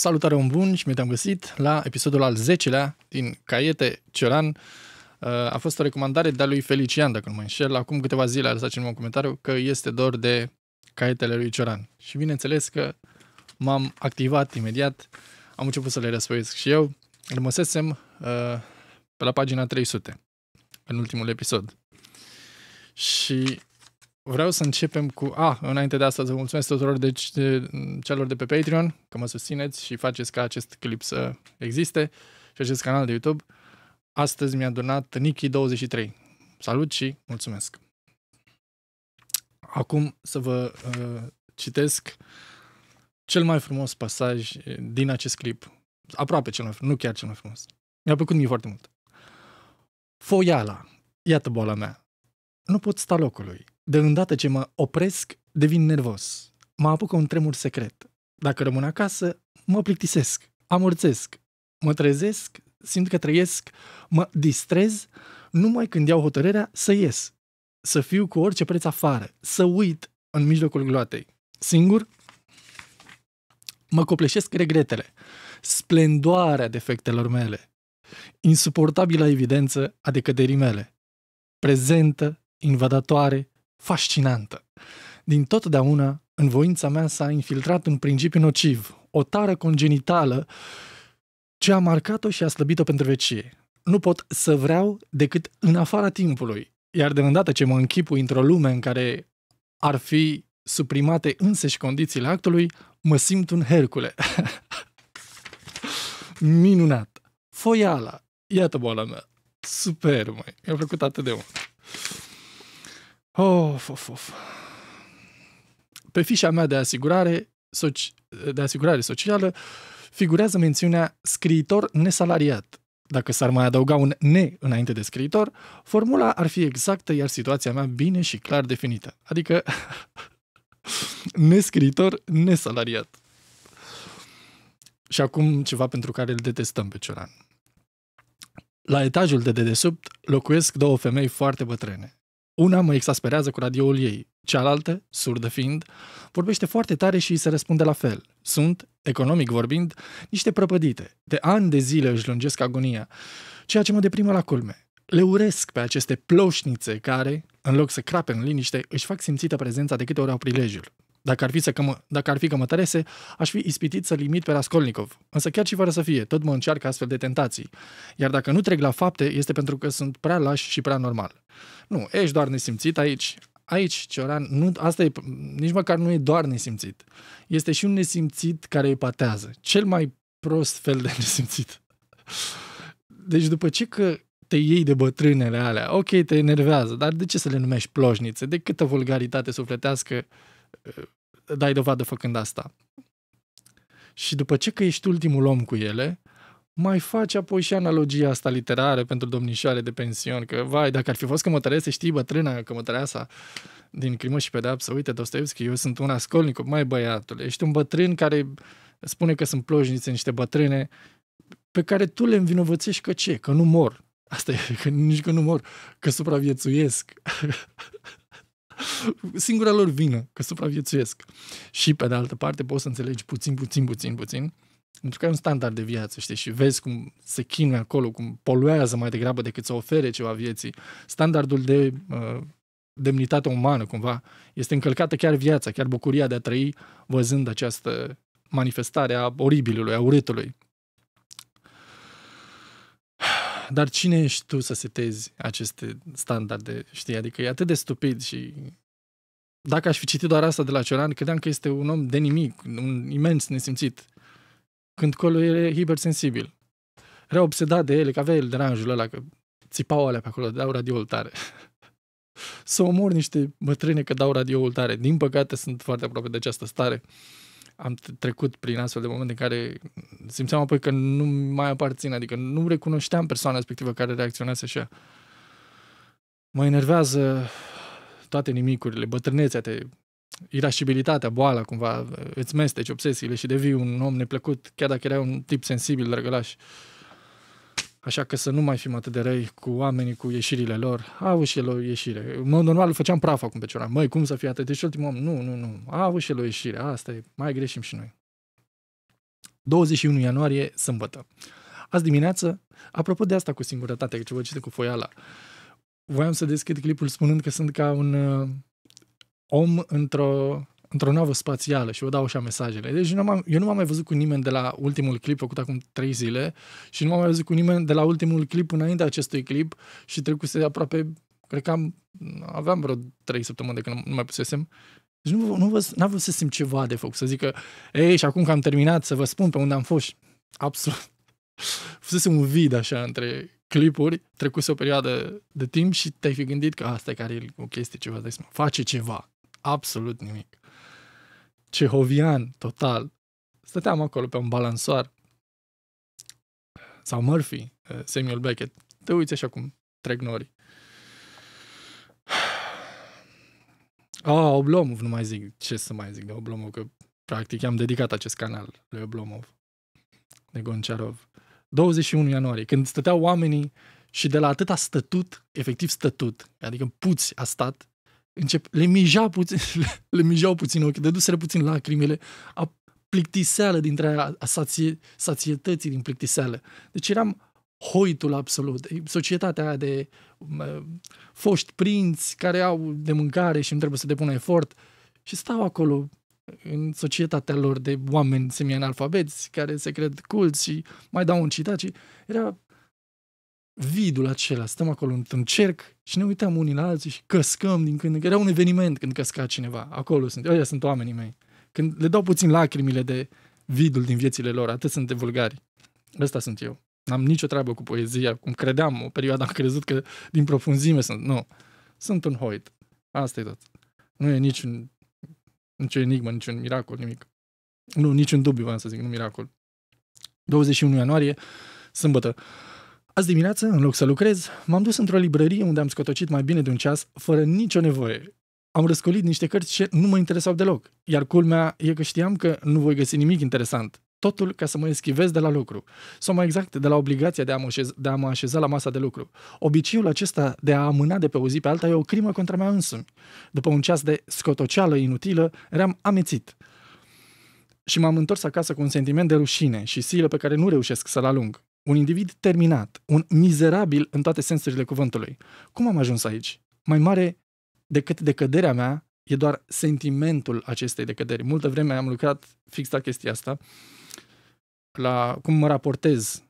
Salutare, un bun și mi am găsit la episodul al 10-lea din Caiete Cioran. Uh, a fost o recomandare de-a lui Felician, dacă nu mă înșel. Acum câteva zile a lăsat cineva un comentariu că este dor de caietele lui Cioran. Și bineînțeles că m-am activat imediat, am început să le răspăiesc și eu. Rămăsesem uh, pe la pagina 300, în ultimul episod. Și vreau să începem cu... A, ah, înainte de asta să vă mulțumesc tuturor deci, de, celor de pe Patreon că mă susțineți și faceți ca acest clip să existe și acest canal de YouTube. Astăzi mi-a donat Niki23. Salut și mulțumesc! Acum să vă uh, citesc cel mai frumos pasaj din acest clip. Aproape cel mai frumos, nu chiar cel mai frumos. Mi-a plăcut mie foarte mult. Foiala, iată boala mea. Nu pot sta locului de îndată ce mă opresc, devin nervos. Mă apucă un tremur secret. Dacă rămân acasă, mă plictisesc, amurțesc, mă trezesc, simt că trăiesc, mă distrez numai când iau hotărârea să ies, să fiu cu orice preț afară, să uit în mijlocul gloatei. Singur, mă copleșesc regretele, splendoarea defectelor mele, insuportabila evidență a decăderii mele, prezentă, invadatoare, fascinantă. Din totdeauna, în voința mea s-a infiltrat un principiu nociv, o tară congenitală ce a marcat-o și a slăbit-o pentru vecie. Nu pot să vreau decât în afara timpului, iar de îndată ce mă închipui într-o lume în care ar fi suprimate însăși condițiile actului, mă simt un Hercule. Minunat! Foiala! Iată boala mea! Super, măi! Mi-a plăcut atât de mult! Of, of, of. Pe fișa mea de asigurare, soci, de asigurare socială figurează mențiunea scriitor nesalariat. Dacă s-ar mai adăuga un ne înainte de scriitor, formula ar fi exactă, iar situația mea bine și clar definită. Adică nescriitor, nesalariat. Și acum ceva pentru care îl detestăm pe Cioran. La etajul de dedesubt locuiesc două femei foarte bătrâne. Una mă exasperează cu radioul ei, cealaltă, surdă fiind, vorbește foarte tare și îi se răspunde la fel. Sunt, economic vorbind, niște prăpădite. De ani de zile își lungesc agonia, ceea ce mă deprimă la culme. Le uresc pe aceste ploșnițe care, în loc să crape în liniște, își fac simțită prezența de câte ori au prilejul. Dacă ar, fi să cămă, dacă ar fi că mă tărese, aș fi ispitit să limit pe Raskolnikov. Însă chiar și fără să fie, tot mă încearcă astfel de tentații. Iar dacă nu trec la fapte, este pentru că sunt prea lași și prea normal. Nu, ești doar nesimțit aici. Aici, Cioran, nu, asta e, nici măcar nu e doar nesimțit. Este și un nesimțit care îi patează. Cel mai prost fel de nesimțit. Deci după ce că te iei de bătrânele alea, ok, te enervează, dar de ce să le numești ploșnițe? De câtă vulgaritate sufletească uh, Uh, dai dovadă făcând asta. Și după ce că ești ultimul om cu ele, mai faci apoi și analogia asta literară pentru domnișoare de pensiuni, că, vai, dacă ar fi fost cămătărese, știi, bătrâna cămătăreasa din Crimă și pedapsă, uite, Dostoevski, eu sunt un ascolnic, mai băiatul, ești un bătrân care spune că sunt ploșnițe, niște bătrâne, pe care tu le învinovățești că ce? Că nu mor. Asta e, că nici că nu mor, că supraviețuiesc. singura lor vină că supraviețuiesc. Și pe de altă parte poți să înțelegi puțin, puțin, puțin, puțin, pentru că e un standard de viață, știi, și vezi cum se chinuie acolo, cum poluează mai degrabă decât să ofere ceva vieții. Standardul de uh, demnitate umană, cumva, este încălcată chiar viața, chiar bucuria de a trăi văzând această manifestare a oribilului, a urâtului. Dar cine ești tu să setezi aceste standarde, știi? Adică e atât de stupid și dacă aș fi citit doar asta de la Cioran, credeam că este un om de nimic, un imens nesimțit. Când colo e hipersensibil. Era obsedat de ele, că avea el deranjul ăla, că țipau alea pe acolo, dau radio tare. să omor niște bătrâne că dau radio tare. Din păcate sunt foarte aproape de această stare am trecut prin astfel de momente în care simțeam apoi că nu mai aparțin, adică nu recunoșteam persoana respectivă care reacționează așa. Mă enervează toate nimicurile, bătrânețea, te, irascibilitatea, boala cumva, îți mesteci obsesiile și devii un om neplăcut, chiar dacă erai un tip sensibil, drăgălaș. Uh, Așa că să nu mai fim atât de răi cu oamenii, cu ieșirile lor. Au și el o ieșire. Mă, normal făceam praf acum pe ceva. Măi, cum să fie atât? Deci ultimul om, nu, nu, nu. Au și el o ieșire. Asta e. Mai greșim și noi. 21 ianuarie, sâmbătă. Azi dimineață, apropo de asta cu singurătatea, că ce vă cite cu foiala, voiam să deschid clipul spunând că sunt ca un uh, om într-o într-o navă spațială și vă dau așa mesajele. Deci eu nu m-am mai văzut cu nimeni de la ultimul clip făcut acum trei zile și nu m-am mai văzut cu nimeni de la ultimul clip înainte acestui clip și trecuse aproape, cred că am, aveam vreo trei săptămâni de când nu mai pusesem. Deci nu, nu, vă, n-am văzut să simt ceva de făcut, să zică, ei, și acum că am terminat, să vă spun pe unde am fost. Absolut. Fusese un vid așa între clipuri, trecuse o perioadă de timp și te-ai fi gândit că asta care e o chestie, ceva, face ceva. Absolut nimic cehovian total. Stăteam acolo pe un balansoar. Sau Murphy, uh, Samuel Beckett. Te uiți așa cum trec nori? Ah, Oblomov, nu mai zic ce să mai zic de Oblomov, că practic am dedicat acest canal lui Oblomov, de Gonciarov. 21 ianuarie, când stăteau oamenii și de la atâta stătut, efectiv stătut, adică puți a stat, încep, le, mija puțin, le, le mijau puțin ochii, dăduseră puțin lacrimile, a plictiseală dintre aia, a sație, sațietății din plictiseală. Deci eram hoitul absolut, societatea aia de uh, foști prinți care au de mâncare și nu trebuie să depună efort și stau acolo în societatea lor de oameni semi-analfabeți care se cred culți și mai dau un citat și era vidul acela, stăm acolo într-un cerc și ne uităm unii la alții și căscăm din când în când. Era un eveniment când căsca cineva. Acolo sunt, ăia sunt oamenii mei. Când le dau puțin lacrimile de vidul din viețile lor, atât sunt de vulgari. Ăsta sunt eu. N-am nicio treabă cu poezia, cum credeam o perioadă, am crezut că din profunzime sunt. Nu. Sunt un hoit. Asta e tot. Nu e niciun, nicio enigmă, niciun miracol, nimic. Nu, niciun dubiu, am să zic, nu miracol. 21 ianuarie, sâmbătă. Azi dimineață, în loc să lucrez, m-am dus într-o librărie unde am scotocit mai bine de un ceas, fără nicio nevoie. Am răscolit niște cărți ce nu mă interesau deloc, iar culmea e că știam că nu voi găsi nimic interesant. Totul ca să mă eschivez de la lucru, sau mai exact, de la obligația de a, mă așeza, de a mă așeza la masa de lucru. Obiceiul acesta de a amâna de pe o zi pe alta e o crimă contra mea însumi. După un ceas de scotoceală inutilă, eram amețit și m-am întors acasă cu un sentiment de rușine și silă pe care nu reușesc să-l alung un individ terminat, un mizerabil în toate sensurile cuvântului. Cum am ajuns aici? Mai mare decât decăderea mea e doar sentimentul acestei decăderi. Multă vreme am lucrat fix la chestia asta, la cum mă raportez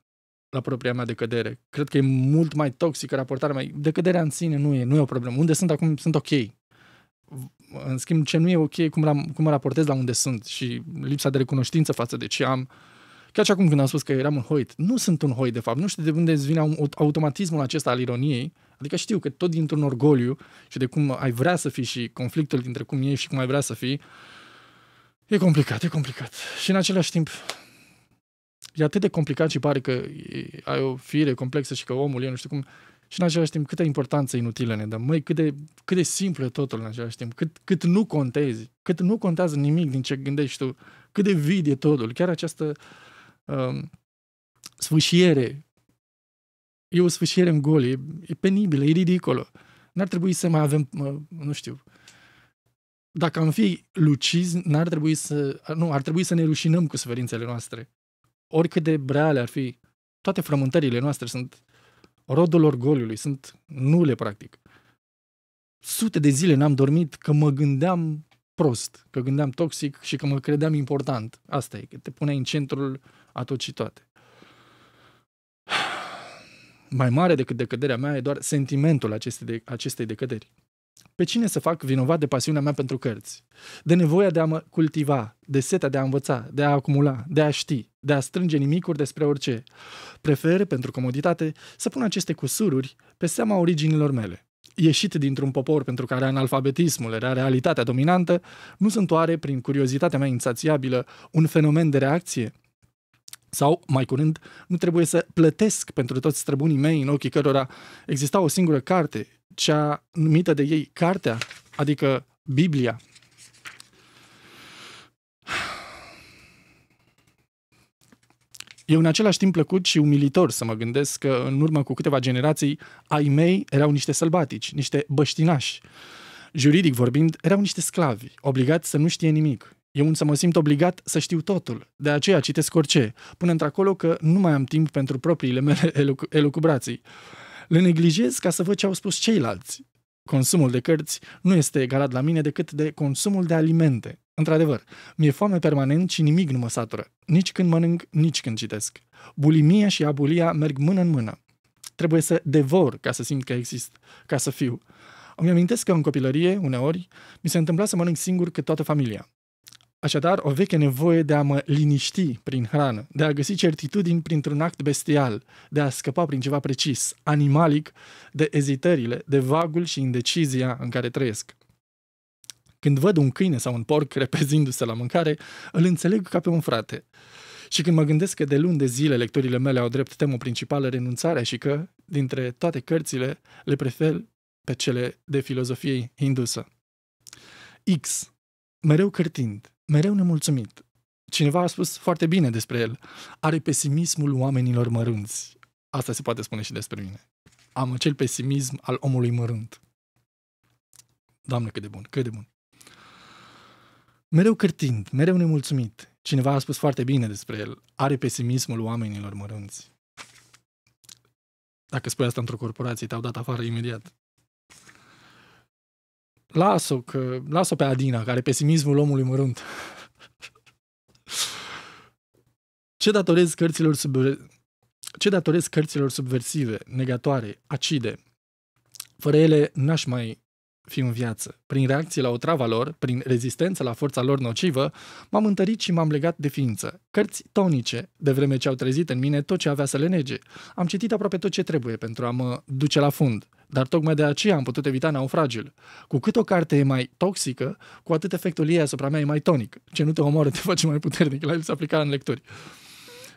la propria mea decădere. Cred că e mult mai toxică raportarea mea. Decăderea în sine nu e, nu e o problemă. Unde sunt acum, sunt ok. În schimb, ce nu e ok, cum, la, cum mă raportez la unde sunt și lipsa de recunoștință față de ce am, Chiar și acum când am spus că eram un hoit, nu sunt un hoit de fapt, nu știu de unde îți vine automatismul acesta al ironiei, adică știu că tot dintr-un orgoliu și de cum ai vrea să fii și conflictul dintre cum ești și cum ai vrea să fii, e complicat, e complicat. Și în același timp, e atât de complicat și pare că ai o fire complexă și că omul e nu știu cum, și în același timp câtă importanță inutilă ne dă. Măi, cât de, cât de simplu e totul în același timp, cât, cât nu contezi, cât nu contează nimic din ce gândești tu, cât de vid e totul. Chiar această uh, um, sfârșiere. E o sfârșiere în gol, e, e penibilă, e ridicolă. N-ar trebui să mai avem, nu știu, dacă am fi lucizi, n-ar trebui să, nu, ar trebui să ne rușinăm cu suferințele noastre. Oricât de breale ar fi, toate frământările noastre sunt rodul orgoliului, sunt nule, practic. Sute de zile n-am dormit că mă gândeam prost, că gândeam toxic și că mă credeam important. Asta e, că te puneai în centrul a tot și toate. Mai mare decât decăderea mea e doar sentimentul acestei, de, acestei decăderi. Pe cine să fac vinovat de pasiunea mea pentru cărți? De nevoia de a mă cultiva, de setea de a învăța, de a acumula, de a ști, de a strânge nimicuri despre orice. Prefer, pentru comoditate, să pun aceste cusururi pe seama originilor mele ieșit dintr-un popor pentru care analfabetismul era realitatea dominantă, nu sunt oare, prin curiozitatea mea insațiabilă, un fenomen de reacție? Sau, mai curând, nu trebuie să plătesc pentru toți străbunii mei în ochii cărora exista o singură carte, cea numită de ei Cartea, adică Biblia, E în același timp plăcut și umilitor să mă gândesc că în urmă cu câteva generații ai mei erau niște sălbatici, niște băștinași. Juridic vorbind, erau niște sclavi, obligați să nu știe nimic. Eu însă mă simt obligat să știu totul, de aceea citesc orice, până într-acolo că nu mai am timp pentru propriile mele elucubrații. Le neglijez ca să văd ce au spus ceilalți consumul de cărți nu este egalat la mine decât de consumul de alimente. Într-adevăr, mi-e foame permanent și nimic nu mă satură. Nici când mănânc, nici când citesc. Bulimia și abulia merg mână în mână. Trebuie să devor ca să simt că exist, ca să fiu. Îmi amintesc că în copilărie, uneori, mi se întâmpla să mănânc singur cât toată familia. Așadar, o veche nevoie de a mă liniști prin hrană, de a găsi certitudini printr-un act bestial, de a scăpa prin ceva precis, animalic, de ezitările, de vagul și indecizia în care trăiesc. Când văd un câine sau un porc repezindu-se la mâncare, îl înțeleg ca pe un frate. Și când mă gândesc că de luni de zile lecturile mele au drept temă principală renunțarea și că, dintre toate cărțile, le prefer pe cele de filozofie hindusă. X. Mereu cărtind, mereu nemulțumit. Cineva a spus foarte bine despre el. Are pesimismul oamenilor mărunți. Asta se poate spune și despre mine. Am acel pesimism al omului mărunt. Doamne, cât de bun, cât de bun. Mereu cârtind, mereu nemulțumit. Cineva a spus foarte bine despre el. Are pesimismul oamenilor mărunți. Dacă spui asta într-o corporație, te-au dat afară imediat. Las-o, că, las-o pe Adina, care pesimismul omului mărunt. Ce datorez cărților sub... Ce datorez cărților subversive, negatoare, acide? Fără ele n-aș mai fi în viață. Prin reacții la otrava lor, prin rezistență la forța lor nocivă, m-am întărit și m-am legat de ființă. Cărți tonice, de vreme ce au trezit în mine tot ce avea să le nege. Am citit aproape tot ce trebuie pentru a mă duce la fund. Dar tocmai de aceea am putut evita naufragiul. Cu cât o carte e mai toxică, cu atât efectul ei asupra mea e mai tonic. Ce nu te omoară, te face mai puternic la el se aplica în lecturi.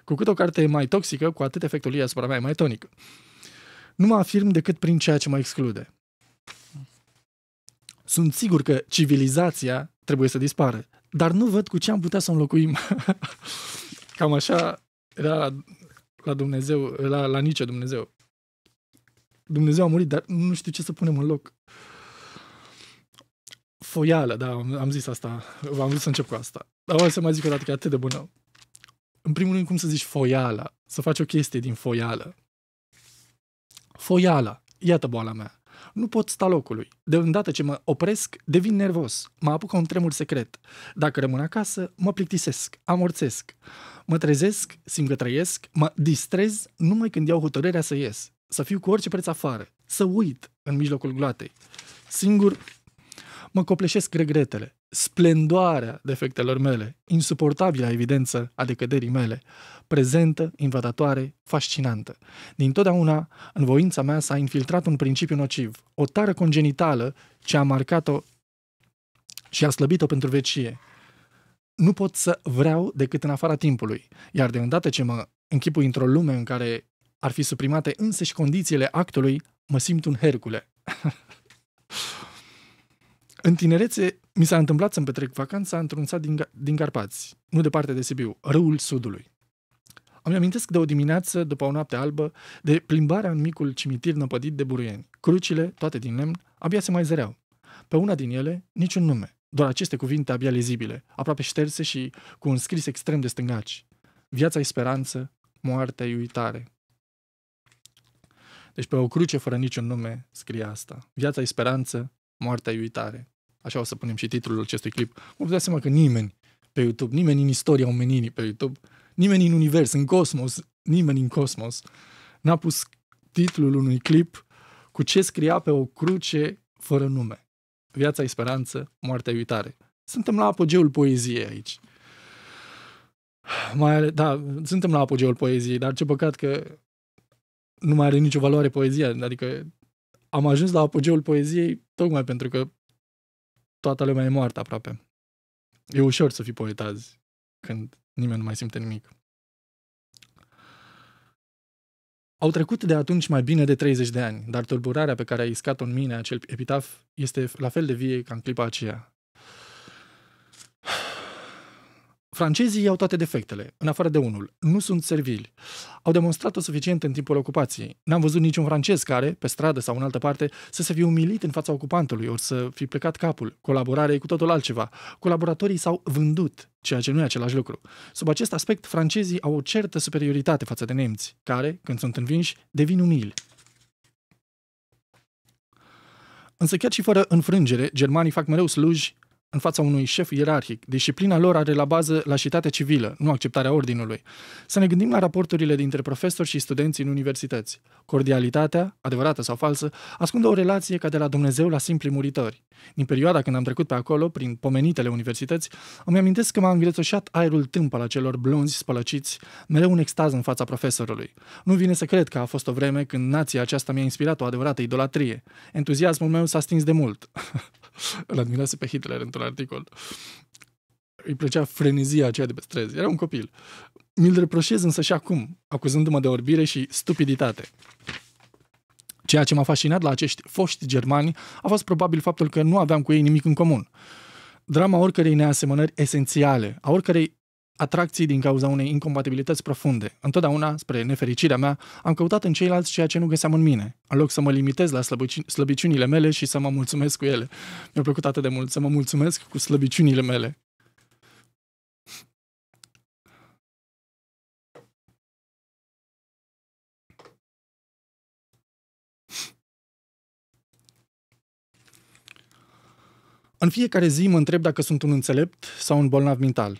Cu cât o carte e mai toxică, cu atât efectul ei asupra mea e mai tonic. Nu mă afirm decât prin ceea ce mă exclude. Sunt sigur că civilizația trebuie să dispară, dar nu văd cu ce am putea să o înlocuim. Cam așa era la Dumnezeu, la, la nicio Dumnezeu. Dumnezeu a murit, dar nu știu ce să punem în loc. Foială, da, am zis asta, am vrut să încep cu asta. Dar o să mai zic o dată că e atât de bună. În primul rând, cum să zici foiala? Să faci o chestie din foială. Foiala, iată boala mea. Nu pot sta locului. De îndată ce mă opresc, devin nervos. Mă apucă un tremur secret. Dacă rămân acasă, mă plictisesc, amorțesc. Mă trezesc, simt că trăiesc, mă distrez numai când iau hotărârea să ies să fiu cu orice preț afară, să uit în mijlocul gloatei. Singur mă copleșesc regretele, splendoarea defectelor mele, insuportabila evidență a decăderii mele, prezentă, invadatoare, fascinantă. Din totdeauna, în voința mea s-a infiltrat un principiu nociv, o tară congenitală ce a marcat-o și a slăbit-o pentru vecie. Nu pot să vreau decât în afara timpului, iar de îndată ce mă închipui într-o lume în care ar fi suprimate însă și condițiile actului, mă simt un Hercule. În tinerețe, mi s-a întâmplat să-mi petrec vacanța într-un sat din, din Carpați, nu departe de Sibiu, Râul Sudului. Îmi amintesc de o dimineață, după o noapte albă, de plimbarea în micul cimitir năpădit de buruieni. Crucile, toate din lemn, abia se mai zăreau. Pe una din ele, niciun nume, doar aceste cuvinte abia lezibile, aproape șterse și cu un scris extrem de stângaci. Viața e speranță, moartea e uitare. Deci pe o cruce fără niciun nume scrie asta. Viața e speranță, moartea e uitare. Așa o să punem și titlul acestui clip. Vă dați seama că nimeni pe YouTube, nimeni în istoria omenirii pe YouTube, nimeni în univers, în cosmos, nimeni în cosmos n-a pus titlul unui clip cu ce scria pe o cruce fără nume. Viața e speranță, moartea e uitare. Suntem la apogeul poeziei aici. Mai da, suntem la apogeul poeziei, dar ce păcat că nu mai are nicio valoare poezia. Adică am ajuns la apogeul poeziei tocmai pentru că toată lumea e moartă aproape. E ușor să fii poet azi, când nimeni nu mai simte nimic. Au trecut de atunci mai bine de 30 de ani, dar tulburarea pe care a iscat-o în mine acel epitaf este la fel de vie ca în clipa aceea. Francezii au toate defectele, în afară de unul. Nu sunt servili. Au demonstrat-o suficient în timpul ocupației. N-am văzut niciun francez care, pe stradă sau în altă parte, să se fie umilit în fața ocupantului, ori să fi plecat capul. Colaborarea e cu totul altceva. Colaboratorii s-au vândut, ceea ce nu e același lucru. Sub acest aspect, francezii au o certă superioritate față de nemți, care, când sunt învinși, devin umili. Însă chiar și fără înfrângere, germanii fac mereu sluji în fața unui șef ierarhic. Disciplina lor are la bază lașitatea civilă, nu acceptarea ordinului. Să ne gândim la raporturile dintre profesori și studenți în universități. Cordialitatea, adevărată sau falsă, ascunde o relație ca de la Dumnezeu la simpli muritori. Din perioada când am trecut pe acolo, prin pomenitele universități, îmi amintesc că m-a îngrețoșat aerul tâmp al acelor blonzi spălăciți, mereu un extaz în fața profesorului. Nu vine să cred că a fost o vreme când nația aceasta mi-a inspirat o adevărată idolatrie. Entuziasmul meu s-a stins de mult. îl admirase pe Hitler într-un articol. Îi plăcea frenezia aceea de pe străzi. Era un copil. Mi-l reproșez însă și acum, acuzându-mă de orbire și stupiditate. Ceea ce m-a fascinat la acești foști germani a fost probabil faptul că nu aveam cu ei nimic în comun. Drama oricărei neasemănări esențiale, a oricărei atracții din cauza unei incompatibilități profunde. Întotdeauna, spre nefericirea mea, am căutat în ceilalți ceea ce nu găseam în mine, în loc să mă limitez la slăbici- slăbiciunile mele și să mă mulțumesc cu ele. Mi-a plăcut atât de mult să mă mulțumesc cu slăbiciunile mele. În fiecare zi mă întreb dacă sunt un înțelept sau un bolnav mental.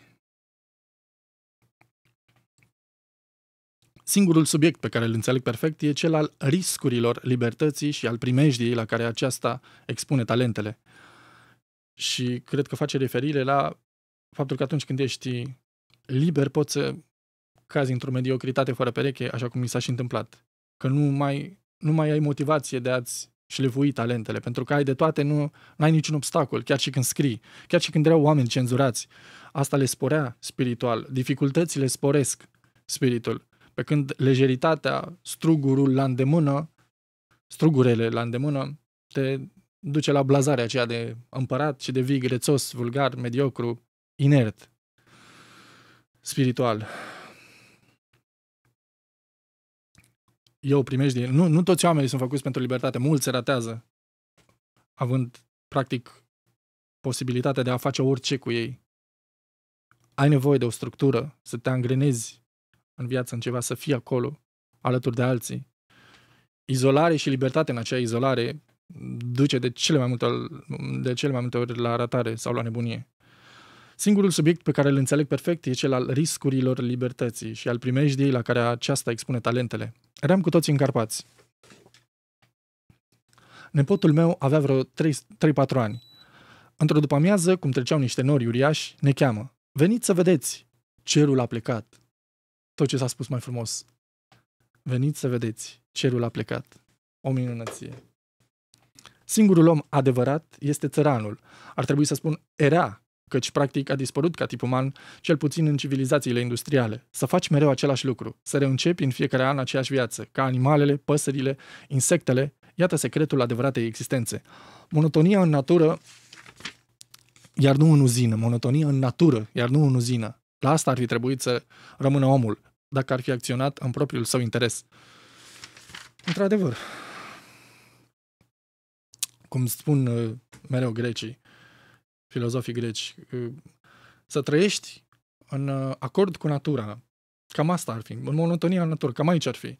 Singurul subiect pe care îl înțeleg perfect e cel al riscurilor libertății și al primejdiei la care aceasta expune talentele. Și cred că face referire la faptul că atunci când ești liber poți să cazi într-o mediocritate fără pereche, așa cum mi s-a și întâmplat. Că nu mai, nu mai ai motivație de a-ți șlevui talentele, pentru că ai de toate, nu ai niciun obstacol, chiar și când scrii, chiar și când erau oameni cenzurați. Asta le sporea spiritual, dificultățile sporesc spiritul. Pe când lejeritatea, strugurul la îndemână, strugurele la îndemână, te duce la blazarea aceea de împărat și de vii grețos, vulgar, mediocru, inert, spiritual. Eu primești nu, nu toți oamenii sunt făcuți pentru libertate, mulți se ratează, având practic posibilitatea de a face orice cu ei. Ai nevoie de o structură, să te angrenezi în viață, în ceva, să fii acolo, alături de alții. Izolare și libertate în acea izolare duce de cele mai multe, de cele mai multe ori la ratare sau la nebunie. Singurul subiect pe care îl înțeleg perfect e cel al riscurilor libertății și al primejdiei la care aceasta expune talentele. Eram cu toții încarpați. Nepotul meu avea vreo 3-4 ani. Într-o după-amiază, cum treceau niște nori uriași, ne cheamă. Veniți să vedeți! Cerul a plecat tot ce s-a spus mai frumos. Veniți să vedeți, cerul a plecat. O minunăție. Singurul om adevărat este țăranul. Ar trebui să spun era, căci practic a dispărut ca tip uman, cel puțin în civilizațiile industriale. Să faci mereu același lucru, să reîncepi în fiecare an aceeași viață, ca animalele, păsările, insectele, iată secretul adevăratei existențe. Monotonia în natură, iar nu în uzină. Monotonia în natură, iar nu în uzină. La asta ar fi trebuit să rămână omul, dacă ar fi acționat în propriul său interes. Într-adevăr, cum spun uh, mereu grecii, filozofii greci, uh, să trăiești în uh, acord cu natura. Cam asta ar fi, în monotonia natură, cam aici ar fi.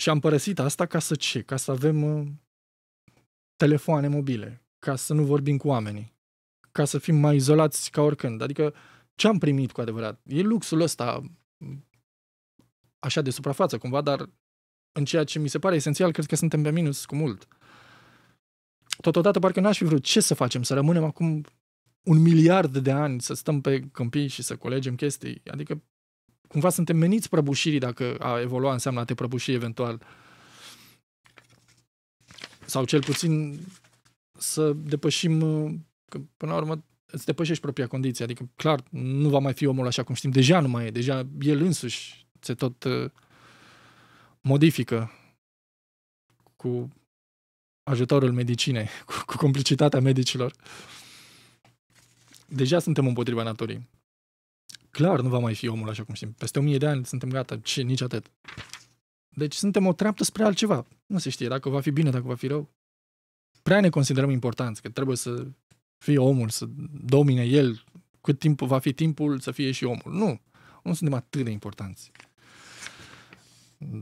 Și am părăsit asta ca să ce? Ca să avem telefoane mobile, ca să nu vorbim cu oamenii, ca să fim mai izolați ca oricând. Adică ce am primit cu adevărat. E luxul ăsta așa de suprafață cumva, dar în ceea ce mi se pare esențial, cred că suntem pe minus cu mult. Totodată parcă n-aș fi vrut ce să facem, să rămânem acum un miliard de ani, să stăm pe câmpii și să colegem chestii. Adică cumva suntem meniți prăbușirii dacă a evolua înseamnă a te prăbuși eventual. Sau cel puțin să depășim, că până la urmă îți depășești propria condiție. Adică, clar, nu va mai fi omul așa cum știm. Deja nu mai e. Deja el însuși se tot uh, modifică cu ajutorul medicinei, cu, cu complicitatea medicilor. Deja suntem împotriva naturii. Clar, nu va mai fi omul așa cum știm. Peste o mie de ani suntem gata. Ce? Nici atât. Deci suntem o treaptă spre altceva. Nu se știe dacă va fi bine, dacă va fi rău. Prea ne considerăm importanți, că trebuie să fie omul, să domine el, cât timp va fi timpul să fie și omul. Nu, nu suntem atât de importanți.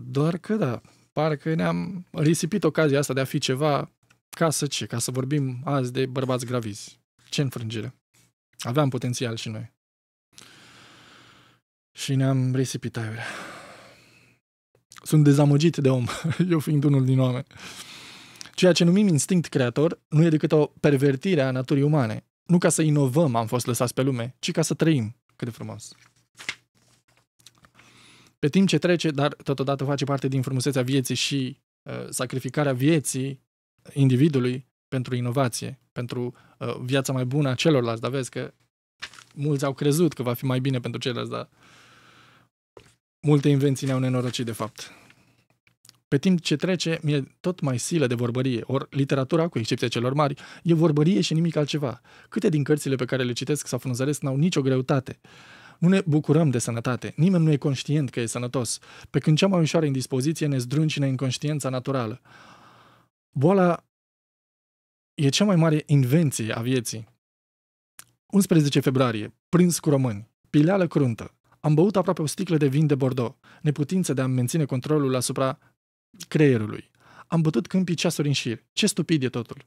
Doar că, da, parcă ne-am risipit ocazia asta de a fi ceva ca să ce? Ca să vorbim azi de bărbați gravizi. Ce înfrângere? Aveam potențial și noi. Și ne-am risipit aiurea. Sunt dezamăgit de om, eu fiind unul din oameni. Ceea ce numim instinct creator nu e decât o pervertire a naturii umane. Nu ca să inovăm am fost lăsați pe lume, ci ca să trăim. Cât de frumos! Pe timp ce trece, dar totodată face parte din frumusețea vieții și uh, sacrificarea vieții individului pentru inovație, pentru uh, viața mai bună a celorlalți, dar vezi că mulți au crezut că va fi mai bine pentru ceilalți, dar multe invenții ne-au nenorocit de fapt. Pe timp ce trece, mi-e tot mai silă de vorbărie, ori literatura, cu excepția celor mari, e vorbărie și nimic altceva. Câte din cărțile pe care le citesc sau frunzăresc n-au nicio greutate? Nu ne bucurăm de sănătate, nimeni nu e conștient că e sănătos, pe când cea mai ușoară indispoziție ne zdrâncine inconștiența naturală. Boala e cea mai mare invenție a vieții. 11 februarie, prins cu români, pileală cruntă. Am băut aproape o sticlă de vin de Bordeaux, neputință de a menține controlul asupra creierului. Am bătut câmpii ceasuri în șir. Ce stupid e totul!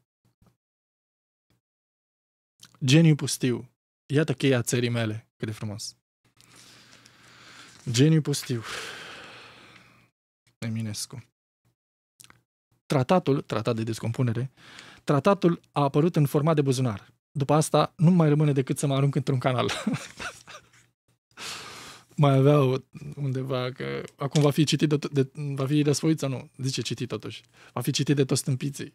Geniu pustiu. Iată cheia țării mele. Cât de frumos. Geniu pustiu. Eminescu. Tratatul, tratat de descompunere, tratatul a apărut în format de buzunar. După asta nu mai rămâne decât să mă arunc într-un canal. mai aveau undeva că acum va fi citit de, de va fi răsfoit sau nu? Zice citit totuși. Va fi citit de toți stâmpiții.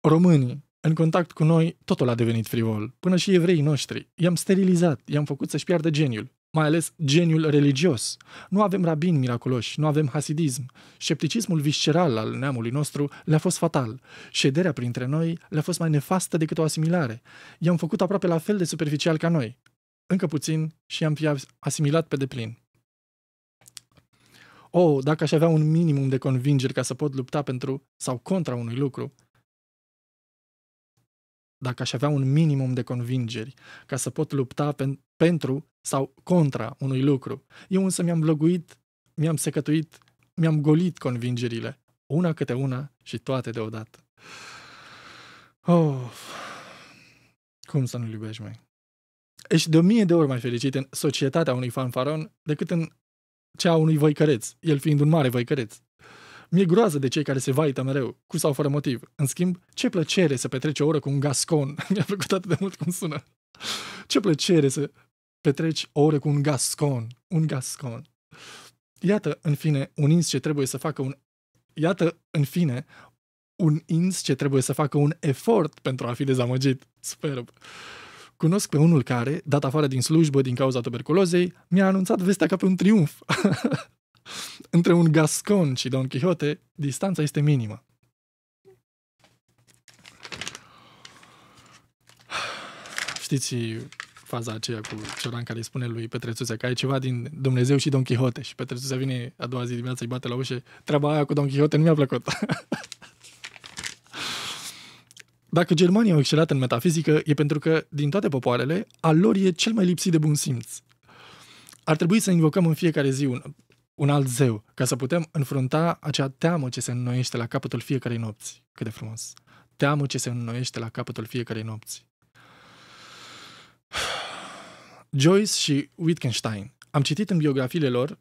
Românii, în contact cu noi, totul a devenit frivol. Până și evreii noștri. I-am sterilizat, i-am făcut să-și piardă geniul mai ales geniul religios. Nu avem rabini miraculoși, nu avem hasidism. Scepticismul visceral al neamului nostru le-a fost fatal. Șederea printre noi le-a fost mai nefastă decât o asimilare. I-am făcut aproape la fel de superficial ca noi încă puțin și am fi asimilat pe deplin. Oh, dacă aș avea un minimum de convingeri ca să pot lupta pentru sau contra unui lucru, dacă aș avea un minimum de convingeri ca să pot lupta pen- pentru sau contra unui lucru. Eu însă mi-am blăguit, mi-am secătuit, mi-am golit convingerile, una câte una și toate deodată. Oh, cum să nu-l iubești, mai? ești de o mie de ori mai fericit în societatea unui fanfaron decât în cea a unui văicăreț, el fiind un mare văicăreț. Mi-e groază de cei care se vaită mereu, cu sau fără motiv. În schimb, ce plăcere să petreci o oră cu un gascon. Mi-a plăcut atât de mult cum sună. Ce plăcere să petreci o oră cu un gascon. Un gascon. Iată, în fine, un ins ce trebuie să facă un... Iată, în fine, un ins ce trebuie să facă un efort pentru a fi dezamăgit. Superb. Cunosc pe unul care, dat afară din slujbă din cauza tuberculozei, mi-a anunțat vestea ca pe un triumf. Între un Gascon și Don Quixote, distanța este minimă. Știți faza aceea cu Cioran care îi spune lui Petrețuța că ai ceva din Dumnezeu și Don Quixote și Petrețuța vine a doua zi dimineața, îi bate la ușă, treaba aia cu Don Quixote nu mi-a plăcut. Dacă Germania au excelat în metafizică, e pentru că, din toate popoarele, al lor e cel mai lipsit de bun simț. Ar trebui să invocăm în fiecare zi un, un alt zeu, ca să putem înfrunta acea teamă ce se înnoiește la capătul fiecarei nopți. Cât de frumos! Teamă ce se înnoiește la capătul fiecarei nopți. Joyce și Wittgenstein. Am citit în biografiile lor,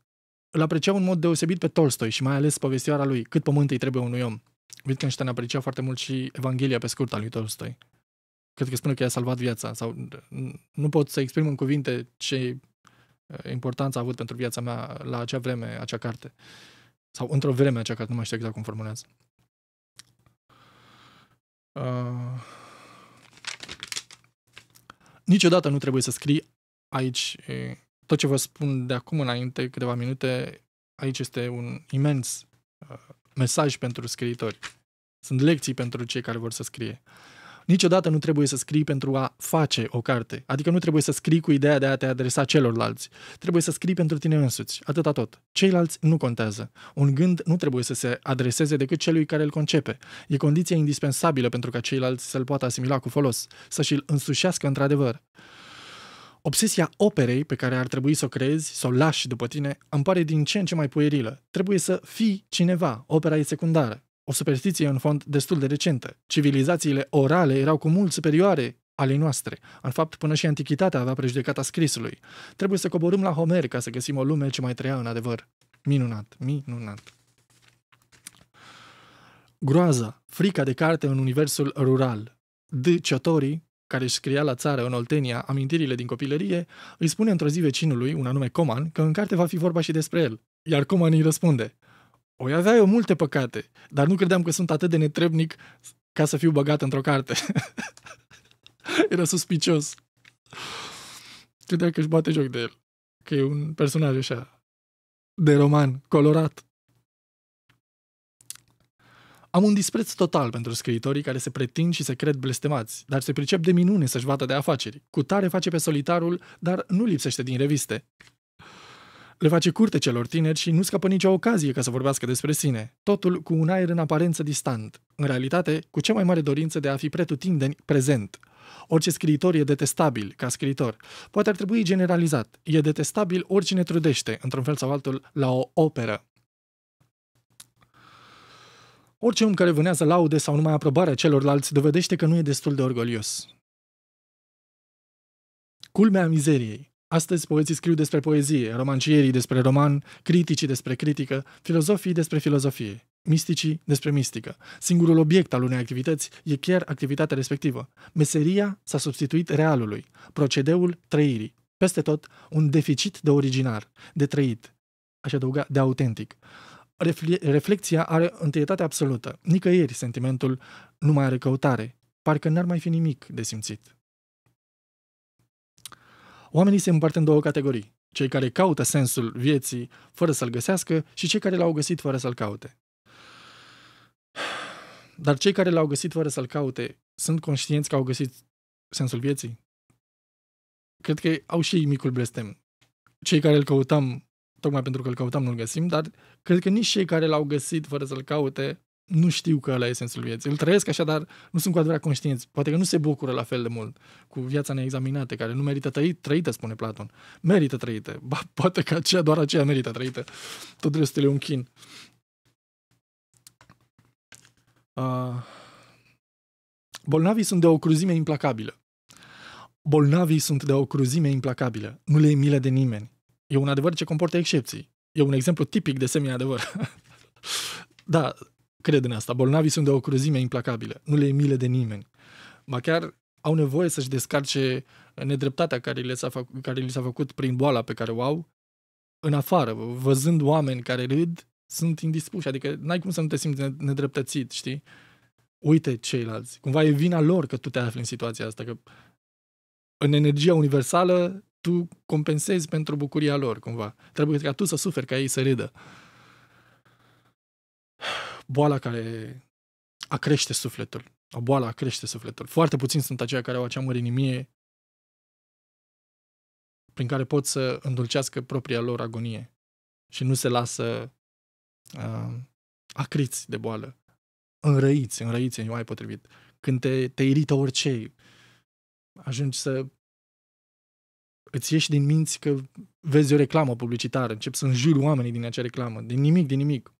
îl apreciau în mod deosebit pe Tolstoi și mai ales povestioara lui Cât pământ îi trebuie unui om, Wittgenstein aprecia foarte mult și Evanghelia pe scurt a lui Tolstoi. Cred că spune că i-a salvat viața. sau Nu pot să exprim în cuvinte ce uh, importanță a avut pentru viața mea la acea vreme acea carte. Sau într-o vreme acea carte, nu mai știu exact cum formulează. Uh... Niciodată nu trebuie să scrii aici. Tot ce vă spun de acum înainte, câteva minute, aici este un imens mesaj pentru scriitori. Sunt lecții pentru cei care vor să scrie. Niciodată nu trebuie să scrii pentru a face o carte. Adică nu trebuie să scrii cu ideea de a te adresa celorlalți. Trebuie să scrii pentru tine însuți. Atâta tot. Ceilalți nu contează. Un gând nu trebuie să se adreseze decât celui care îl concepe. E condiția indispensabilă pentru ca ceilalți să-l poată asimila cu folos, să și-l însușească într-adevăr. Obsesia operei pe care ar trebui să o creezi, să o lași după tine, îmi pare din ce în ce mai puerilă. Trebuie să fii cineva, opera e secundară. O superstiție în fond destul de recentă. Civilizațiile orale erau cu mult superioare ale noastre. În fapt, până și antichitatea avea prejudecata scrisului. Trebuie să coborâm la Homer ca să găsim o lume ce mai trăia în adevăr. Minunat, minunat. Groaza, frica de carte în universul rural. D. Ciotorii, care își scria la țară în Oltenia amintirile din copilărie, îi spune într-o zi vecinului, un anume Coman, că în carte va fi vorba și despre el. Iar Coman îi răspunde, Oi avea eu multe păcate, dar nu credeam că sunt atât de netrebnic ca să fiu băgat într-o carte. Era suspicios. Credea că își bate joc de el. Că e un personaj așa, de roman, colorat. Am un dispreț total pentru scriitorii care se pretind și se cred blestemați, dar se pricep de minune să-și vadă de afaceri. Cu tare face pe solitarul, dar nu lipsește din reviste. Le face curte celor tineri și nu scapă nicio ocazie ca să vorbească despre sine, totul cu un aer în aparență distant, în realitate cu cea mai mare dorință de a fi pretutindeni prezent. Orice scriitor e detestabil ca scriitor. Poate ar trebui generalizat. E detestabil oricine trudește, într-un fel sau altul, la o operă. Orice om care vânează laude sau numai aprobarea celorlalți dovedește că nu e destul de orgolios. Culmea mizeriei. Astăzi poeții scriu despre poezie, romancierii despre roman, criticii despre critică, filozofii despre filozofie, misticii despre mistică. Singurul obiect al unei activități e chiar activitatea respectivă. Meseria s-a substituit realului, procedeul trăirii. Peste tot, un deficit de originar, de trăit, aș adăuga de autentic refle- reflexia are întâietate absolută. Nicăieri sentimentul nu mai are căutare. Parcă n-ar mai fi nimic de simțit. Oamenii se împart în două categorii. Cei care caută sensul vieții fără să-l găsească și cei care l-au găsit fără să-l caute. Dar cei care l-au găsit fără să-l caute sunt conștienți că au găsit sensul vieții? Cred că au și ei micul blestem. Cei care îl căutăm tocmai pentru că îl căutam nu-l găsim, dar cred că nici cei care l-au găsit fără să-l caute nu știu că ăla e sensul vieții. Îl trăiesc așa, dar nu sunt cu adevărat conștienți. Poate că nu se bucură la fel de mult cu viața neexaminată, care nu merită trăit, trăită, spune Platon. Merită trăită. Ba, poate că aceea, doar aceea merită trăită. Tot restul e un chin. Uh, bolnavii sunt de o cruzime implacabilă. Bolnavii sunt de o cruzime implacabilă. Nu le e milă de nimeni. E un adevăr ce comportă excepții. E un exemplu tipic de semi-adevăr. da, cred în asta. Bolnavii sunt de o cruzime implacabilă. Nu le e milă de nimeni. Ba chiar au nevoie să-și descarce nedreptatea care li, s-a făcut, care li s-a făcut prin boala pe care o au în afară, văzând oameni care râd, sunt indispuși. Adică n-ai cum să nu te simți nedreptățit, știi? Uite ceilalți. Cumva e vina lor că tu te afli în situația asta, că în energia universală tu compensezi pentru bucuria lor, cumva. Trebuie ca tu să suferi, ca ei să râdă. Boala care acrește sufletul. O boală acrește sufletul. Foarte puțin sunt aceia care au acea mărinimie prin care pot să îndulcească propria lor agonie și nu se lasă uh, acriți de boală. Înrăiți, înrăiți, e mai potrivit. Când te, te irită orice, ajungi să îți ieși din minți că vezi o reclamă publicitară, încep să înjuri oamenii din acea reclamă, din nimic, din nimic.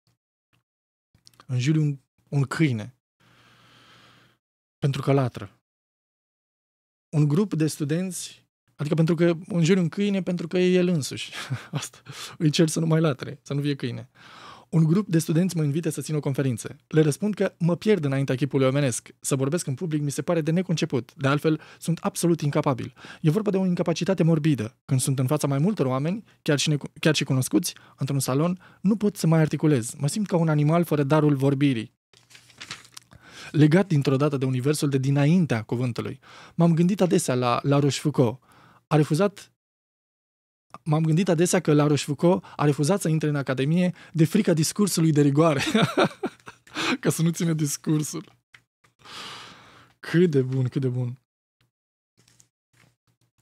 Înjuri un, un câine pentru că latră. Un grup de studenți, adică pentru că înjuri un câine pentru că e el însuși. Asta. Îi cer să nu mai latre, să nu fie câine. Uh, un grup de studenți mă invită să țin o conferință. Le răspund că mă pierd înaintea chipului omenesc. Să vorbesc în public mi se pare de neconceput, de altfel sunt absolut incapabil. E vorba de o incapacitate morbidă. Când sunt în fața mai multor oameni, chiar și, ne- chiar și cunoscuți, într-un salon, nu pot să mai articulez. Mă simt ca un animal fără darul vorbirii legat dintr-o dată de universul de dinaintea cuvântului. M-am gândit adesea la, la Rochefoucauld. A refuzat m-am gândit adesea că la Rochefoucauld a refuzat să intre în Academie de frica discursului de rigoare. Ca să nu ține discursul. Cât de bun, cât de bun.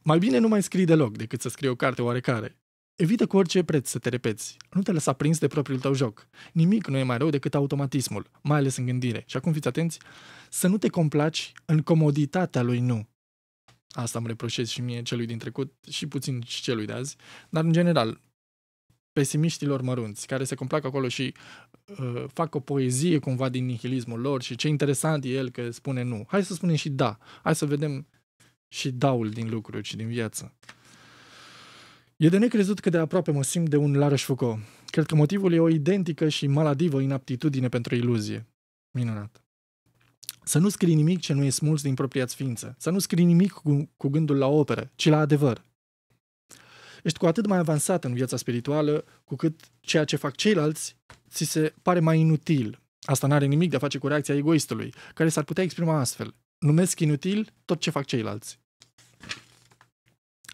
Mai bine nu mai scrii deloc decât să scrii o carte oarecare. Evită cu orice preț să te repeți. Nu te lăsa prins de propriul tău joc. Nimic nu e mai rău decât automatismul, mai ales în gândire. Și acum fiți atenți, să nu te complaci în comoditatea lui nu. Asta îmi reproșez și mie celui din trecut și puțin și celui de azi. Dar, în general, pesimiștilor mărunți, care se complac acolo și uh, fac o poezie cumva din nihilismul lor și ce interesant e el că spune nu. Hai să spunem și da. Hai să vedem și daul din lucruri și din viață. E de necrezut că de aproape mă simt de un Laraș Foucault. Cred că motivul e o identică și maladivă inaptitudine pentru iluzie. Minunat. Să nu scrii nimic ce nu e smuls din propria ființă. Să nu scrii nimic cu, cu gândul la operă, ci la adevăr. Ești cu atât mai avansat în viața spirituală, cu cât ceea ce fac ceilalți ți se pare mai inutil. Asta nu are nimic de a face cu reacția egoistului, care s-ar putea exprima astfel. Numesc inutil tot ce fac ceilalți.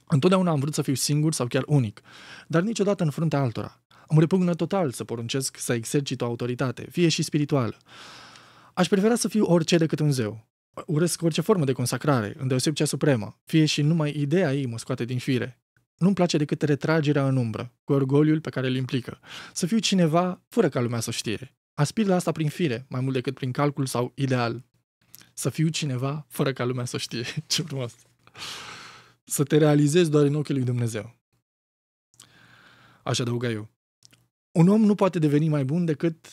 Întotdeauna am vrut să fiu singur sau chiar unic, dar niciodată în fruntea altora. Îmi repugnă total să poruncesc să exercit o autoritate, fie și spirituală. Aș prefera să fiu orice decât un zeu. Urăsc orice formă de consacrare, îndeoseb cea supremă, fie și numai ideea ei mă scoate din fire. Nu-mi place decât retragerea în umbră, cu orgoliul pe care îl implică. Să fiu cineva fără ca lumea să știe. Aspir la asta prin fire, mai mult decât prin calcul sau ideal. Să fiu cineva fără ca lumea să știe. Ce frumos! Să te realizezi doar în ochii lui Dumnezeu. Așa adăuga eu. Un om nu poate deveni mai bun decât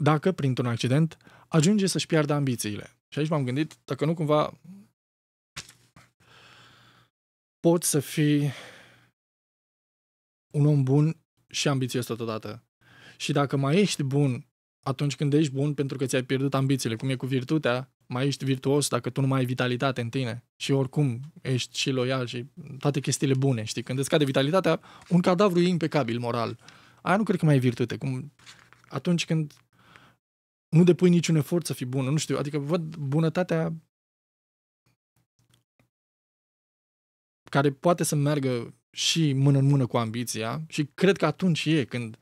dacă, printr-un accident, ajunge să-și piardă ambițiile. Și aici m-am gândit dacă nu cumva pot să fii un om bun și ambițios totodată. Și dacă mai ești bun atunci când ești bun pentru că ți-ai pierdut ambițiile, cum e cu virtutea, mai ești virtuos dacă tu nu mai ai vitalitate în tine și oricum ești și loial și toate chestiile bune, știi? Când îți cade vitalitatea, un cadavru e impecabil moral. Aia nu cred că mai e virtute, cum atunci când nu depui niciun efort să fii bună, nu știu, adică văd bunătatea care poate să meargă și mână în mână cu ambiția și cred că atunci e când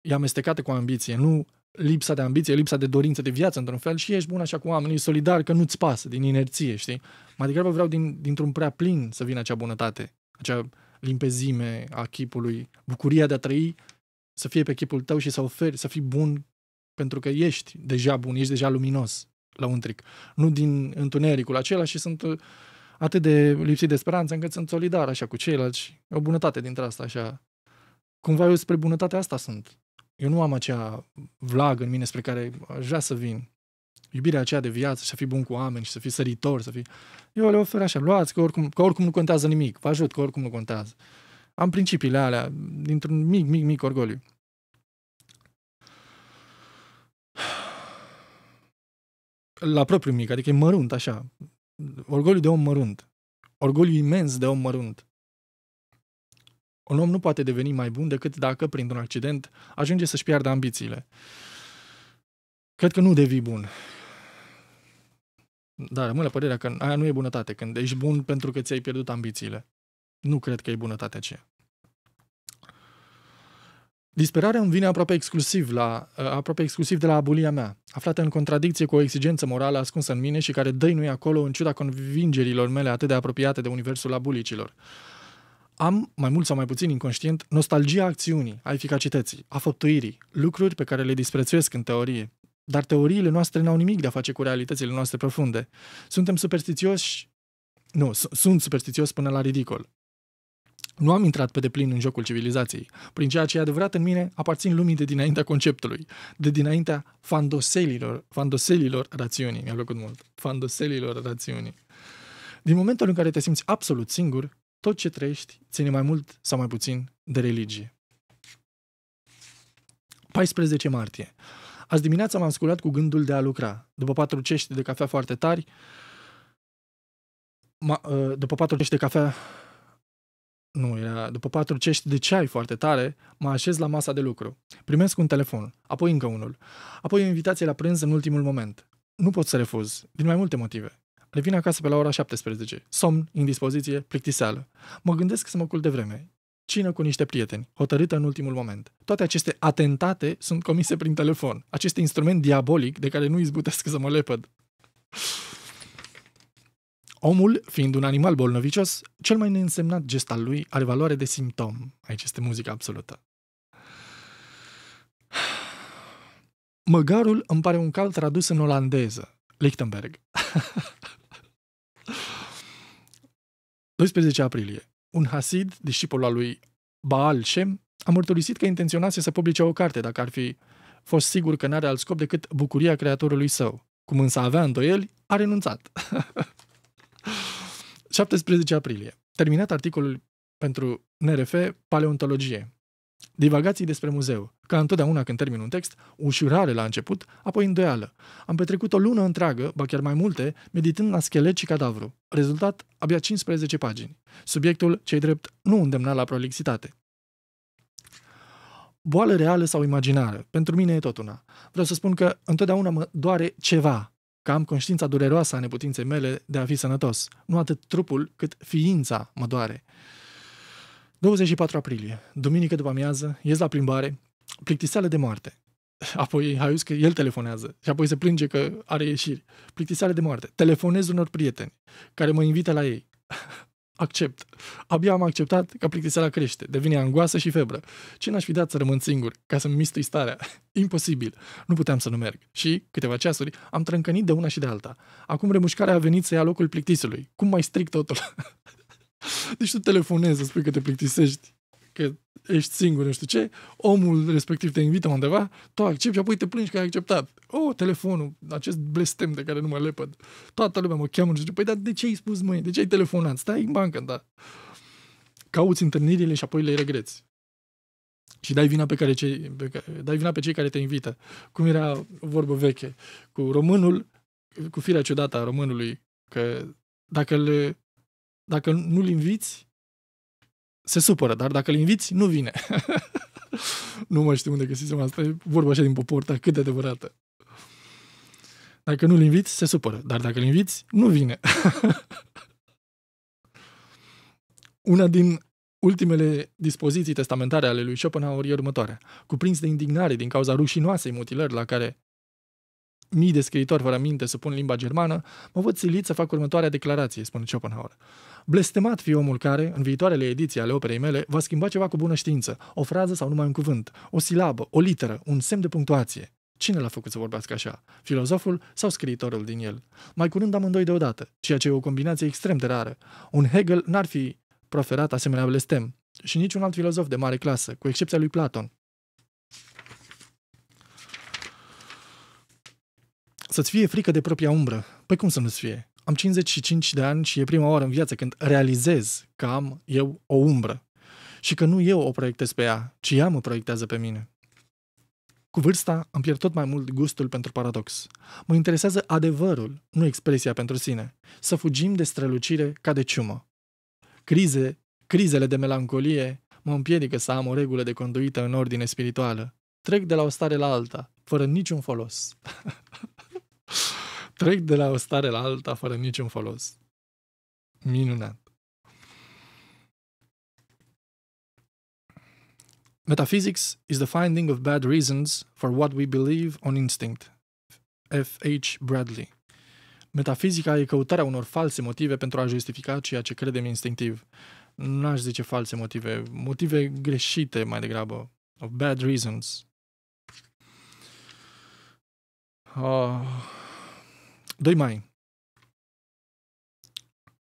e amestecată cu ambiție, nu lipsa de ambiție, lipsa de dorință de viață într-un fel și ești bun așa cu oamenii, solidar că nu-ți pasă din inerție, știi? Mai degrabă vreau din, dintr-un prea plin să vină acea bunătate, acea limpezime a chipului, bucuria de a trăi, să fie pe chipul tău și să oferi, să fii bun pentru că ești deja bun, ești deja luminos la un tric, nu din întunericul acela și sunt uh, atât de lipsit de speranță încât sunt solidar așa cu ceilalți. E o bunătate dintre asta așa. Cumva eu spre bunătatea asta sunt. Eu nu am acea vlagă în mine spre care aș vrea să vin. Iubirea aceea de viață și să fii bun cu oameni și să fii săritor, să fii... Eu le ofer așa, luați, că oricum, că oricum nu contează nimic, vă ajut, că oricum nu contează. Am principiile alea dintr-un mic, mic, mic orgoliu. la propriu mic, adică e mărunt, așa. Orgoliu de om mărunt. Orgoliu imens de om mărunt. Un om nu poate deveni mai bun decât dacă, printr-un accident, ajunge să-și piardă ambițiile. Cred că nu devii bun. Dar, rămâne la părerea că aia nu e bunătate, când ești bun pentru că ți-ai pierdut ambițiile. Nu cred că e bunătatea aceea. Disperarea îmi vine aproape exclusiv, la, uh, aproape exclusiv de la abulia mea, aflată în contradicție cu o exigență morală ascunsă în mine și care dăinui acolo în ciuda convingerilor mele atât de apropiate de universul abulicilor. Am, mai mult sau mai puțin inconștient, nostalgia acțiunii, a eficacității, a făptuirii, lucruri pe care le disprețuiesc în teorie. Dar teoriile noastre n-au nimic de a face cu realitățile noastre profunde. Suntem superstițioși nu, sunt superstițios până la ridicol nu am intrat pe deplin în jocul civilizației. Prin ceea ce e adevărat în mine, aparțin lumii de dinaintea conceptului, de dinaintea fandoselilor, fandoselilor rațiunii. Mi-a plăcut mult. Fandoselilor rațiunii. Din momentul în care te simți absolut singur, tot ce trăiești ține mai mult sau mai puțin de religie. 14 martie. Azi dimineața m-am sculat cu gândul de a lucra. După patru cești de cafea foarte tari, ă, după patru cești de cafea nu, era după patru cești de ceai foarte tare, mă așez la masa de lucru. Primesc un telefon, apoi încă unul, apoi o invitație la prânz în ultimul moment. Nu pot să refuz, din mai multe motive. Revin acasă pe la ora 17. Somn, indispoziție, plictiseală. Mă gândesc să mă culc de vreme. Cină cu niște prieteni, hotărâtă în ultimul moment. Toate aceste atentate sunt comise prin telefon. Acest instrument diabolic de care nu izbutesc să mă lepăd. Omul, fiind un animal bolnăvicios, cel mai neînsemnat gest al lui are valoare de simptom. Aici este muzica absolută. Măgarul îmi pare un cal tradus în olandeză. Lichtenberg. 12 aprilie. Un hasid, discipol al lui Baal Shem, a mărturisit că intenționase să publice o carte dacă ar fi fost sigur că n-are alt scop decât bucuria creatorului său. Cum însă avea îndoieli, a renunțat. 17 aprilie. Terminat articolul pentru NRF Paleontologie. Divagații despre muzeu. Ca întotdeauna când termin un text, ușurare la început, apoi îndoială. Am petrecut o lună întreagă, ba chiar mai multe, meditând la schelet și cadavru. Rezultat, abia 15 pagini. Subiectul, cei drept, nu îndemna la prolixitate. Boală reală sau imaginară, pentru mine e tot una. Vreau să spun că întotdeauna mă doare ceva, că am conștiința dureroasă a neputinței mele de a fi sănătos. Nu atât trupul, cât ființa mă doare. 24 aprilie, duminică după amiază, ies la plimbare, plictiseală de moarte. Apoi Haius că el telefonează și apoi se plânge că are ieșiri. Plictiseală de moarte. Telefonez unor prieteni care mă invită la ei accept. Abia am acceptat că plictiseala crește, devine angoasă și febră. Ce n-aș fi dat să rămân singur, ca să-mi mistui starea? Imposibil. Nu puteam să nu merg. Și, câteva ceasuri, am trâncănit de una și de alta. Acum remușcarea a venit să ia locul plictisului. Cum mai stric totul? deci tu telefonezi să spui că te plictisești că ești singur, nu știu ce, omul respectiv te invită undeva, tu accepti și apoi te plângi că ai acceptat. Oh, telefonul, acest blestem de care nu mă lepăd. Toată lumea mă cheamă și zice, păi dar de ce ai spus mâine? De ce ai telefonat? Stai în bancă, da. Cauți întâlnirile și apoi le regreți. Și dai vina pe, care cei, pe care, dai vina pe cei care te invită. Cum era o vorbă veche cu românul, cu firea ciudată a românului, că dacă, le, dacă nu-l inviți, se supără, dar dacă îl inviți, nu vine. nu mai știu unde găsisem asta, e vorba așa din popor, dar cât de adevărată. Dacă nu-l inviți, se supără, dar dacă îl inviți, nu vine. Una din ultimele dispoziții testamentare ale lui Schopenhauer e următoarea. Cuprins de indignare din cauza rușinoasei mutilări la care mii de scriitori fără minte să pun limba germană, mă văd silit să fac următoarea declarație, spune Schopenhauer. Blestemat fi omul care, în viitoarele ediții ale operei mele, va schimba ceva cu bună știință, o frază sau numai un cuvânt, o silabă, o literă, un semn de punctuație. Cine l-a făcut să vorbească așa? Filozoful sau scriitorul din el? Mai curând amândoi deodată, ceea ce e o combinație extrem de rară. Un Hegel n-ar fi proferat asemenea blestem, și niciun alt filozof de mare clasă, cu excepția lui Platon, Să-ți fie frică de propria umbră. Păi cum să nu-ți fie? Am 55 de ani și e prima oară în viață când realizez că am eu o umbră. Și că nu eu o proiectez pe ea, ci ea mă proiectează pe mine. Cu vârsta am pierd tot mai mult gustul pentru paradox. Mă interesează adevărul, nu expresia pentru sine. Să fugim de strălucire ca de ciumă. Crize, crizele de melancolie mă împiedică să am o regulă de conduită în ordine spirituală. Trec de la o stare la alta, fără niciun folos. Trec de la o stare la alta fără niciun folos. Minunat. Metaphysics is the finding of bad reasons for what we believe on instinct. F. H. Bradley. Metafizica e căutarea unor false motive pentru a justifica ceea ce credem instinctiv. Nu aș zice false motive, motive greșite mai degrabă, of bad reasons, Uh, ah, 2 mai.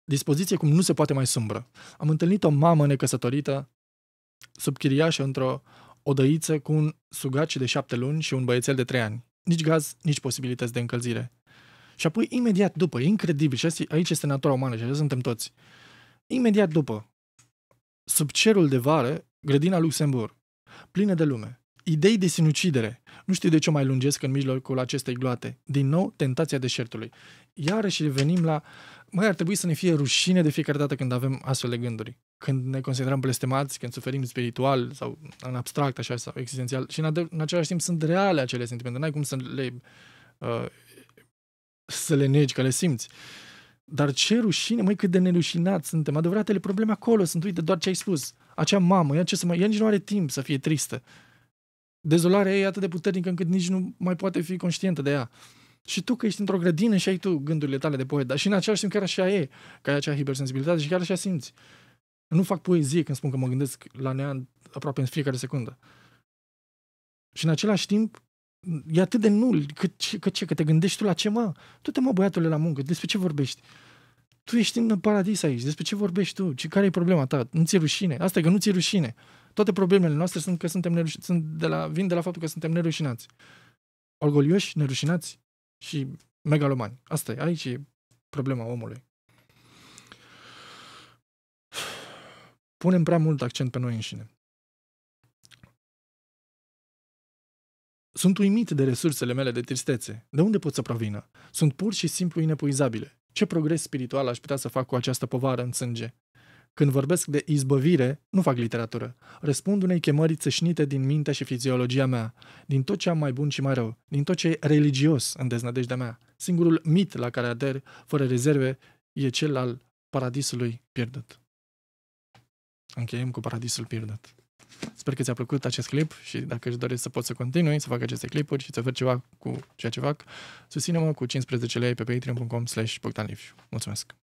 Dispoziție cum nu se poate mai sâmbră. Am întâlnit o mamă necăsătorită, chiriașă, într-o odăiță cu un sugaci de șapte luni și un băiețel de trei ani. Nici gaz, nici posibilități de încălzire. Și apoi, imediat după, e incredibil, și aici este natura umană și așa suntem toți. Imediat după, sub cerul de vară, grădina Luxemburg, plină de lume, idei de sinucidere, nu știu de ce mai lungesc în mijlocul acestei gloate. Din nou, tentația deșertului. Iarăși revenim la... Măi, ar trebui să ne fie rușine de fiecare dată când avem astfel de gânduri. Când ne considerăm blestemați, când suferim spiritual sau în abstract, așa, sau existențial. Și în, ade- în același timp sunt reale acele sentimente. N-ai cum să le... Uh, să le negi, că le simți. Dar ce rușine, măi, cât de nerușinați suntem. Adevăratele probleme acolo sunt, uite, doar ce ai spus. Acea mamă, ea ce să mai... Ea nici nu are timp să fie tristă dezolarea ei e atât de puternică încât nici nu mai poate fi conștientă de ea. Și tu că ești într-o grădină și ai tu gândurile tale de poet, dar și în același timp chiar așa e, că ai acea hipersensibilitate și chiar așa simți. Nu fac poezie când spun că mă gândesc la nea aproape în fiecare secundă. Și în același timp, e atât de nul, că, că ce, că te gândești tu la ce, mă? Tu te mă, băiatule, la muncă, despre ce vorbești? Tu ești în paradis aici, despre ce vorbești tu? Ce, care e problema ta? Nu ți-e rușine? Asta e că nu ți-e rușine. Toate problemele noastre sunt că suntem neruși, sunt de la, vin de la faptul că suntem nerușinați. Orgolioși, nerușinați și megalomani. Asta e, aici e problema omului. Punem prea mult accent pe noi înșine. Sunt uimit de resursele mele de tristețe. De unde pot să provină? Sunt pur și simplu inepuizabile. Ce progres spiritual aș putea să fac cu această povară în sânge? Când vorbesc de izbăvire, nu fac literatură. Răspund unei chemări țâșnite din mintea și fiziologia mea, din tot ce am mai bun și mai rău, din tot ce e religios în deznădejdea mea. Singurul mit la care ader, fără rezerve, e cel al paradisului pierdut. Încheiem cu paradisul pierdut. Sper că ți-a plăcut acest clip și dacă își dorești să poți să continui să fac aceste clipuri și să fac ceva cu ceea ce fac, susține-mă cu 15 lei pe patreon.com slash Mulțumesc!